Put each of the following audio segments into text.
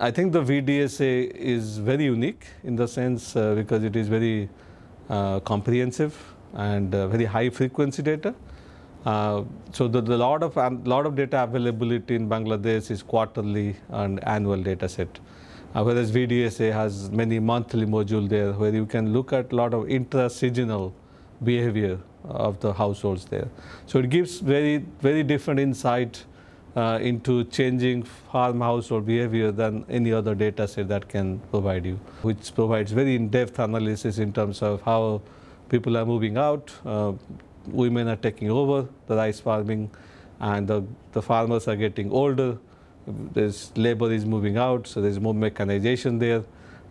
I think the VDSA is very unique in the sense uh, because it is very uh, comprehensive and uh, very high frequency data. Uh, so the, the, lot of um, lot of data availability in Bangladesh is quarterly and annual data set, uh, whereas VDSA has many monthly module there where you can look at a lot of intra-seasonal behavior of the households there. So it gives very very different insight uh, into changing farm household behavior than any other data set that can provide you, which provides very in-depth analysis in terms of how people are moving out, uh, women are taking over the rice farming, and the, the farmers are getting older. There's labor is moving out, so there's more mechanization there.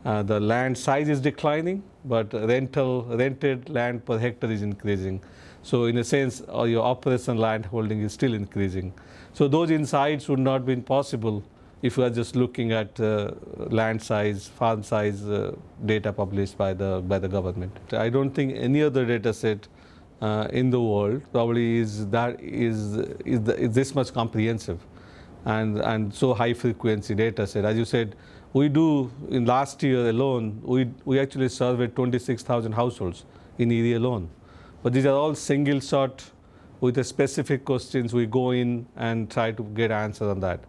Uh, the land size is declining, but rental rented land per hectare is increasing. So in a sense, uh, your operation land holding is still increasing. So those insights would not been possible if you are just looking at uh, land size, farm size uh, data published by the by the government. I don't think any other data set uh, in the world probably is that is is, the, is this much comprehensive and, and so high frequency data set. As you said, we do in last year alone, we, we actually surveyed 26,000 households in ED alone. But these are all single shot with the specific questions we go in and try to get answers on that.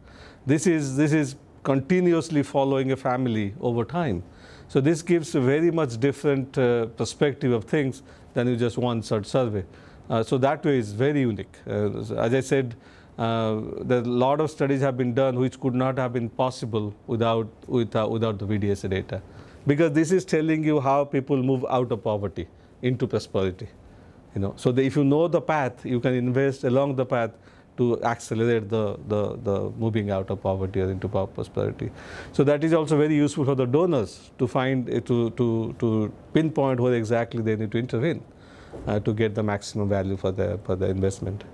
This is, this is continuously following a family over time. So this gives a very much different uh, perspective of things than you just one shot survey. Uh, so that way is very unique. Uh, as I said, uh, there a lot of studies have been done which could not have been possible without, without, uh, without the VDS data. Because this is telling you how people move out of poverty into prosperity. You know, so the, if you know the path, you can invest along the path to accelerate the, the, the moving out of poverty or into prosperity. So that is also very useful for the donors to find, eh, to, to, to pinpoint where exactly they need to intervene uh, to get the maximum value for the, for the investment.